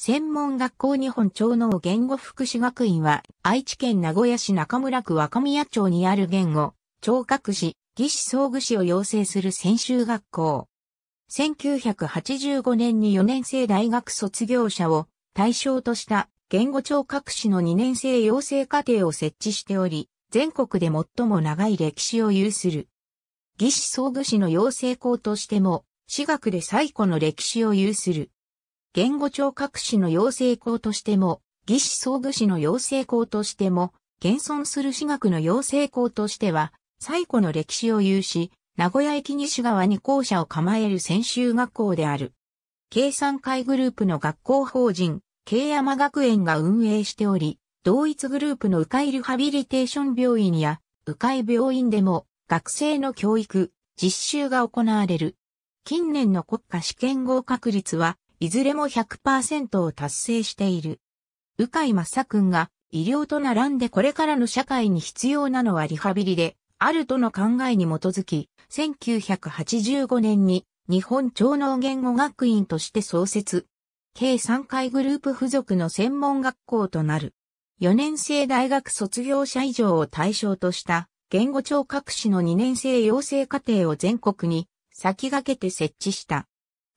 専門学校日本超能言語福祉学院は、愛知県名古屋市中村区若宮町にある言語、聴覚士、技師総具士を養成する専修学校。1985年に4年生大学卒業者を対象とした言語聴覚士の2年生養成課程を設置しており、全国で最も長い歴史を有する。技師総具士の養成校としても、私学で最古の歴史を有する。言語聴覚士の養成校としても、技師装具士の養成校としても、現存する私学の養成校としては、最古の歴史を有し、名古屋駅西側に校舎を構える専修学校である。計算会グループの学校法人、慶山学園が運営しており、同一グループの迂回リハビリテーション病院や、迂回病院でも、学生の教育、実習が行われる。近年の国家試験合格率は、いずれも100%を達成している。鵜飼正君が医療と並んでこれからの社会に必要なのはリハビリで、あるとの考えに基づき、1985年に日本超能言語学院として創設。計3回グループ付属の専門学校となる。4年生大学卒業者以上を対象とした言語聴覚士の2年生養成課程を全国に先駆けて設置した。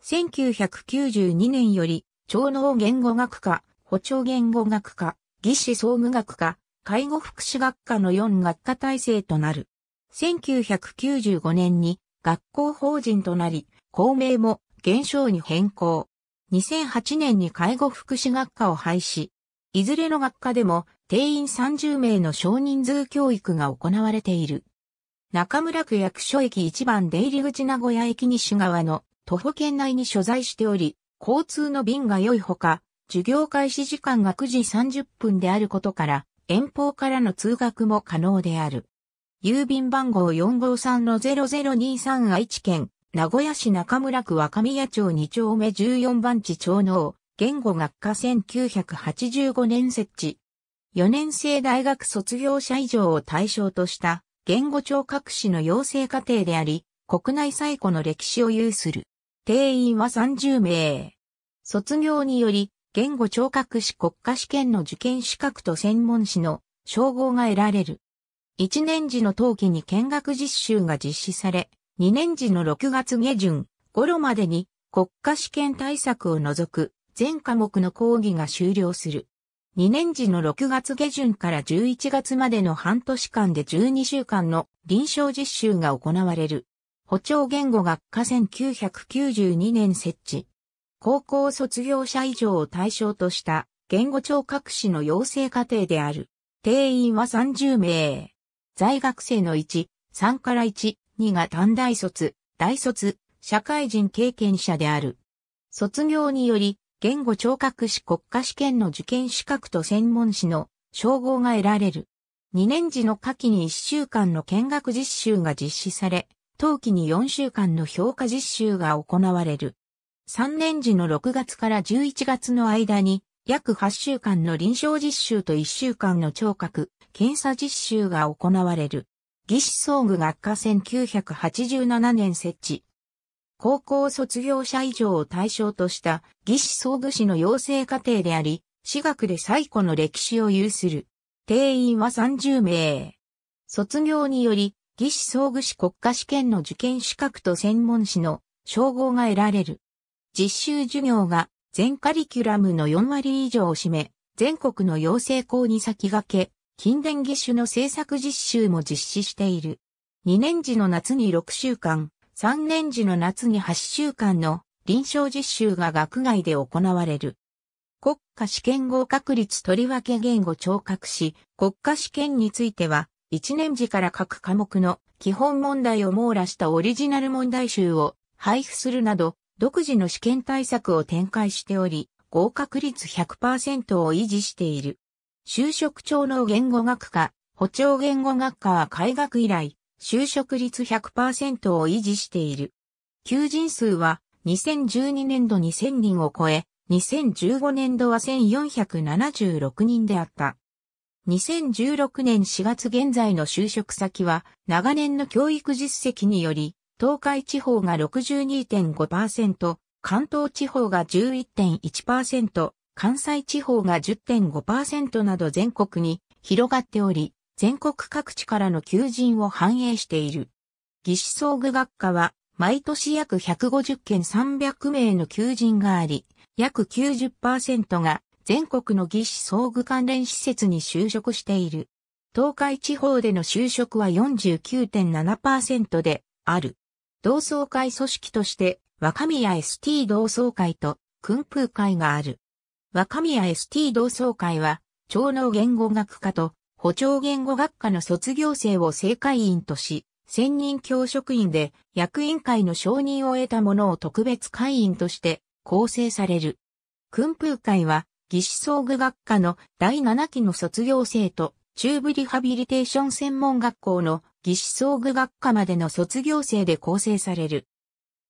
1992年より、超能言語学科、補聴言語学科、技師総務学科、介護福祉学科の4学科体制となる。1995年に学校法人となり、校名も減少に変更。2008年に介護福祉学科を廃止。いずれの学科でも定員30名の少人数教育が行われている。中村区役所駅1番出入り口名古屋駅西側の徒歩圏内に所在しており、交通の便が良いほか、授業開始時間が9時30分であることから、遠方からの通学も可能である。郵便番号453-0023愛知県、名古屋市中村区若宮町2丁目14番地長能、言語学科1985年設置。4年生大学卒業者以上を対象とした言語聴覚士の養成課程であり、国内最古の歴史を有する。定員は30名。卒業により、言語聴覚士国家試験の受験資格と専門士の称号が得られる。1年時の冬季に見学実習が実施され、2年時の6月下旬頃までに国家試験対策を除く全科目の講義が終了する。2年時の6月下旬から11月までの半年間で12週間の臨床実習が行われる。補聴言語学科1992年設置。高校卒業者以上を対象とした言語聴覚士の養成課程である。定員は30名。在学生の1、3から1、2が短大卒、大卒、社会人経験者である。卒業により、言語聴覚士国家試験の受験資格と専門士の称号が得られる。2年時の夏季に1週間の見学実習が実施され、冬季に4週間の評価実習が行われる。3年時の6月から11月の間に、約8週間の臨床実習と1週間の聴覚、検査実習が行われる。技師装具学科1987年設置。高校卒業者以上を対象とした技師装具士の養成課程であり、私学で最古の歴史を有する。定員は30名。卒業により、義師総具士国家試験の受験資格と専門士の称号が得られる。実習授業が全カリキュラムの4割以上を占め、全国の養成校に先駆け、近電義手の政策実習も実施している。2年時の夏に6週間、3年時の夏に8週間の臨床実習が学外で行われる。国家試験合格率とりわけ言語聴覚し、国家試験については、1年時から各科目の基本問題を網羅したオリジナル問題集を配布するなど、独自の試験対策を展開しており、合格率100%を維持している。就職調の言語学科、補聴言語学科は開学以来、就職率100%を維持している。求人数は2012年度2000人を超え、2015年度は1476人であった。2016年4月現在の就職先は、長年の教育実績により、東海地方が62.5%、関東地方が11.1%、関西地方が10.5%など全国に広がっており、全国各地からの求人を反映している。技師総具学科は、毎年約150件300名の求人があり、約90%が全国の技師装具関連施設に就職している。東海地方での就職は49.7%である。同窓会組織として若宮 ST 同窓会と訓風会がある。若宮 ST 同窓会は、超能言語学科と補聴言語学科の卒業生を正会員とし、専任教職員で役員会の承認を得たものを特別会員として構成される。訓風会は義肢装具学科の第7期の卒業生と、中部リハビリテーション専門学校の義肢装具学科までの卒業生で構成される。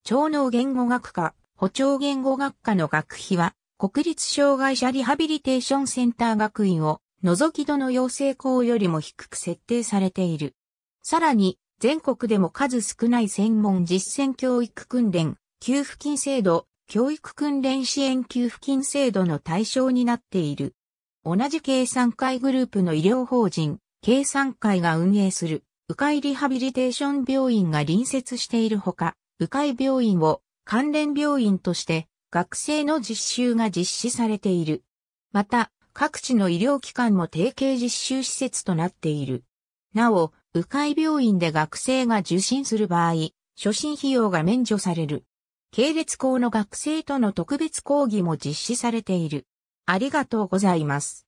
超能言語学科、補聴言語学科の学費は、国立障害者リハビリテーションセンター学院を、除き度の養成校よりも低く設定されている。さらに、全国でも数少ない専門実践教育訓練、給付金制度、教育訓練支援給付金制度の対象になっている。同じ計算会グループの医療法人、計算会が運営する、迂回リハビリテーション病院が隣接しているほか、迂回病院を関連病院として学生の実習が実施されている。また、各地の医療機関も提携実習施設となっている。なお、迂回病院で学生が受診する場合、初診費用が免除される。系列校の学生との特別講義も実施されている。ありがとうございます。